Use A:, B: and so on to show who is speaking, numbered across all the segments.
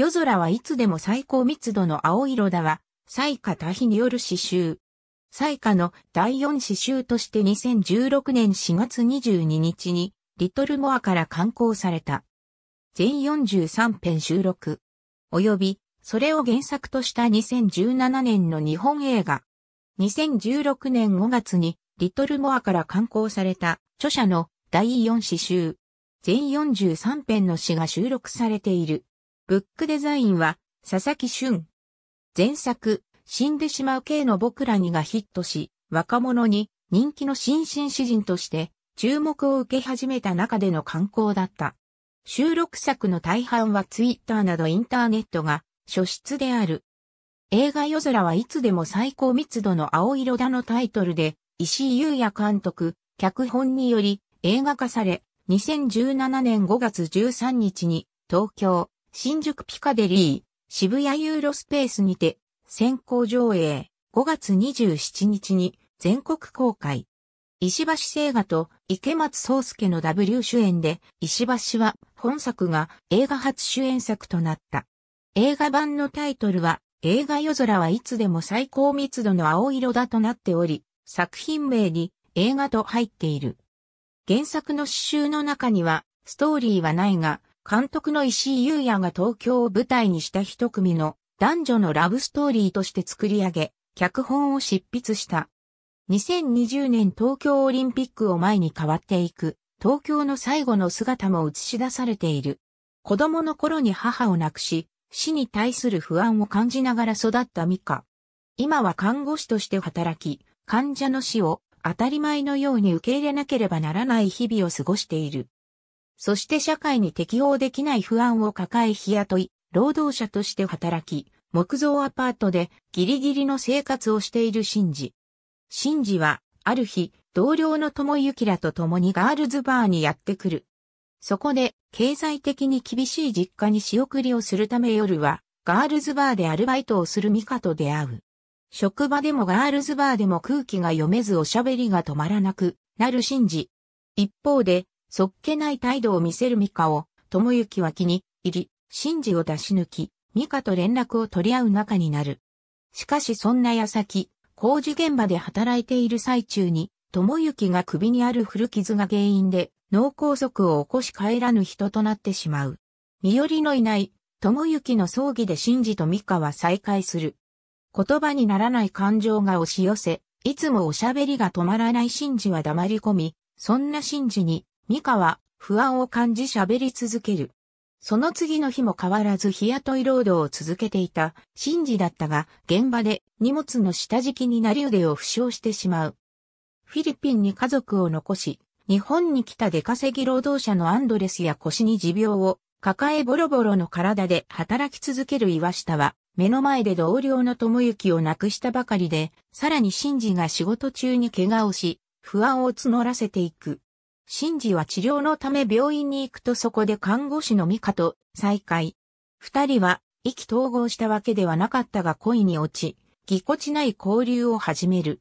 A: 夜空はいつでも最高密度の青色だわ、彩花多比による詩集。彩花の第4詩集として2016年4月22日に、リトルモアから刊行された。全43編収録。及び、それを原作とした2017年の日本映画。2016年5月に、リトルモアから刊行された、著者の第4詩集。全43編の詩が収録されている。ブックデザインは、佐々木俊。前作、死んでしまう系の僕らにがヒットし、若者に人気の新進詩人として注目を受け始めた中での観光だった。収録作の大半はツイッターなどインターネットが初出である。映画夜空はいつでも最高密度の青色だのタイトルで、石井祐也監督、脚本により映画化され、2017年5月13日に東京、新宿ピカデリー、渋谷ユーロスペースにて、先行上映、5月27日に全国公開。石橋聖画と池松壮介の W 主演で、石橋は本作が映画初主演作となった。映画版のタイトルは、映画夜空はいつでも最高密度の青色だとなっており、作品名に映画と入っている。原作の詩集の中には、ストーリーはないが、監督の石井優也が東京を舞台にした一組の男女のラブストーリーとして作り上げ、脚本を執筆した。2020年東京オリンピックを前に変わっていく、東京の最後の姿も映し出されている。子供の頃に母を亡くし、死に対する不安を感じながら育った美香。今は看護師として働き、患者の死を当たり前のように受け入れなければならない日々を過ごしている。そして社会に適応できない不安を抱え日雇い、労働者として働き、木造アパートでギリギリの生活をしているシンジ。シンジは、ある日、同僚の友幸らと共にガールズバーにやってくる。そこで、経済的に厳しい実家に仕送りをするため夜は、ガールズバーでアルバイトをするミカと出会う。職場でもガールズバーでも空気が読めずおしゃべりが止まらなくなるシンジ。一方で、そっけない態度を見せるミカを、智之は気に入り、シンジを出し抜き、ミカと連絡を取り合う仲になる。しかしそんな矢先、工事現場で働いている最中に、智之が首にある古傷が原因で、脳梗塞を起こし帰らぬ人となってしまう。身寄りのいない、智之の葬儀で真治と美香は再会する。言葉にならない感情が押し寄せ、いつもおしゃべりが止まらない真治は黙り込み、そんな真治に、美香は不安を感じ喋り続ける。その次の日も変わらず日雇い労働を続けていた、ンジだったが、現場で荷物の下敷きになり腕を負傷してしまう。フィリピンに家族を残し、日本に来た出稼ぎ労働者のアンドレスや腰に持病を抱えボロボロの体で働き続ける岩下は、目の前で同僚の友幸を亡くしたばかりで、さらにシンジが仕事中に怪我をし、不安を募らせていく。シンジは治療のため病院に行くとそこで看護師のミカと再会。二人は意気統合したわけではなかったが恋に落ち、ぎこちない交流を始める。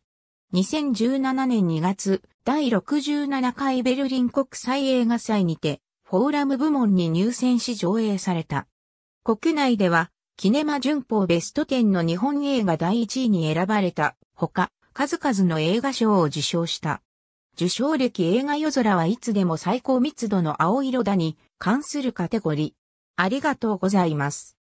A: 2017年2月、第67回ベルリン国際映画祭にて、フォーラム部門に入選し上映された。国内では、キネマ旬報ベスト10の日本映画第1位に選ばれたほか、数々の映画賞を受賞した。受賞歴映画夜空はいつでも最高密度の青色だに関するカテゴリー。ありがとうございます。